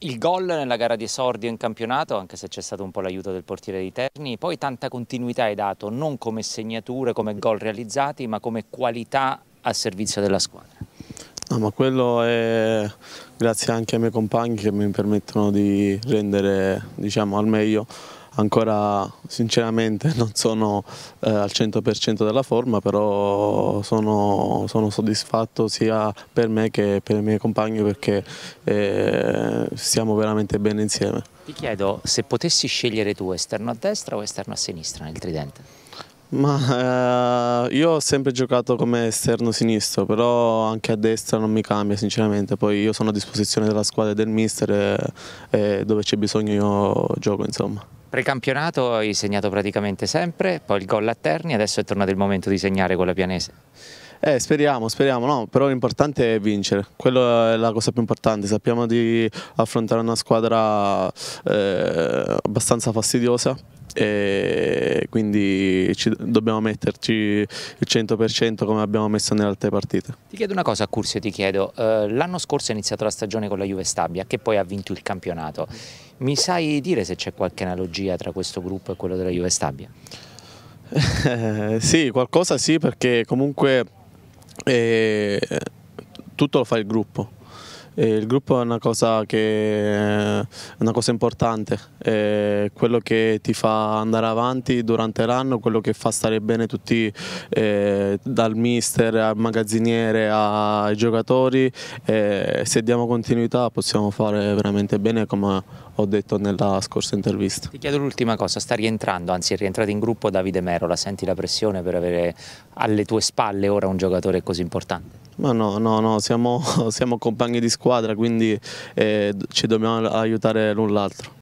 il gol nella gara di esordio in campionato, anche se c'è stato un po' l'aiuto del portiere di Terni, poi tanta continuità hai dato, non come segnature, come gol realizzati, ma come qualità a servizio della squadra. No, ma quello è grazie anche ai miei compagni che mi permettono di rendere diciamo, al meglio ancora sinceramente non sono eh, al 100% della forma, però sono, sono, soddisfatto sia per me che per i miei compagni perché eh, stiamo veramente bene insieme. Ti chiedo se potessi scegliere tu esterno a destra o esterno a sinistra nel tridente? Ma eh, io ho sempre giocato come esterno sinistro, però anche a destra non mi cambia sinceramente, poi io sono a disposizione della squadra e del mister e, eh, e dove c'è bisogno io gioco insomma. Precampionato hai segnato praticamente sempre, poi il gol a Terni, adesso è tornato il momento di segnare con la pianese. Eh, speriamo, speriamo, no, però l'importante è vincere, quella è la cosa più importante, sappiamo di affrontare una squadra eh, abbastanza fastidiosa e quindi ci, dobbiamo metterci il 100% come abbiamo messo nelle altre partite. Ti chiedo una cosa Curzio, ti chiedo, eh, l'anno scorso è iniziato la stagione con la Juve Stabia che poi ha vinto il campionato, mi sai dire se c'è qualche analogia tra questo gruppo e quello della Juve Stabia? Eh, sì, qualcosa sì perché comunque eh, tutto lo fa il gruppo il gruppo è una cosa, che, una cosa importante, è quello che ti fa andare avanti durante l'anno, quello che fa stare bene tutti, eh, dal mister al magazziniere ai giocatori. Eh, se diamo continuità possiamo fare veramente bene come ho detto nella scorsa intervista. Ti chiedo l'ultima cosa, sta rientrando, anzi è rientrato in gruppo Davide Merola, senti la pressione per avere alle tue spalle ora un giocatore così importante? Ma no, no, no, siamo, siamo compagni di squadra, quindi eh, ci dobbiamo aiutare l'un l'altro.